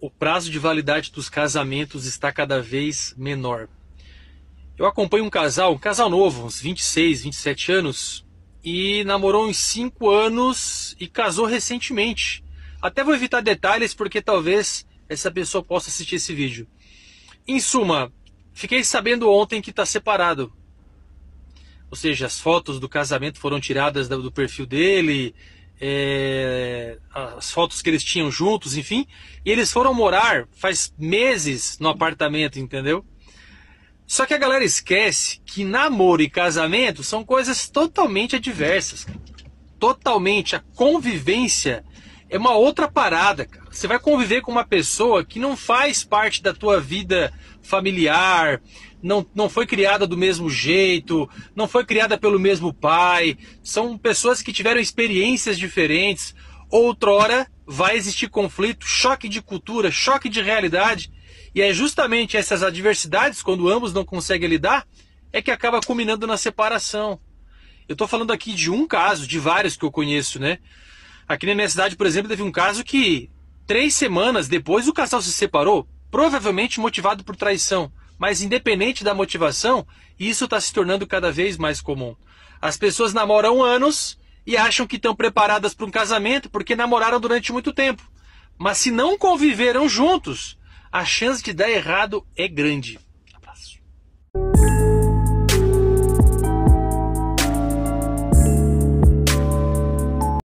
o prazo de validade dos casamentos está cada vez menor. Eu acompanho um casal, um casal novo, uns 26, 27 anos, e namorou uns 5 anos e casou recentemente. Até vou evitar detalhes porque talvez essa pessoa possa assistir esse vídeo. Em suma, fiquei sabendo ontem que está separado. Ou seja, as fotos do casamento foram tiradas do perfil dele, é, as fotos que eles tinham juntos, enfim. E eles foram morar faz meses no apartamento, entendeu? Só que a galera esquece que namoro e casamento são coisas totalmente adversas. Totalmente. A convivência é uma outra parada, cara. Você vai conviver com uma pessoa que não faz parte da tua vida familiar, não, não foi criada do mesmo jeito, não foi criada pelo mesmo pai, são pessoas que tiveram experiências diferentes. Outrora vai existir conflito, choque de cultura, choque de realidade, e é justamente essas adversidades, quando ambos não conseguem lidar, é que acaba culminando na separação. Eu estou falando aqui de um caso, de vários que eu conheço, né? Aqui na minha cidade, por exemplo, teve um caso que três semanas depois o casal se separou, provavelmente motivado por traição. Mas independente da motivação, isso está se tornando cada vez mais comum. As pessoas namoram anos e acham que estão preparadas para um casamento porque namoraram durante muito tempo. Mas se não conviveram juntos, a chance de dar errado é grande.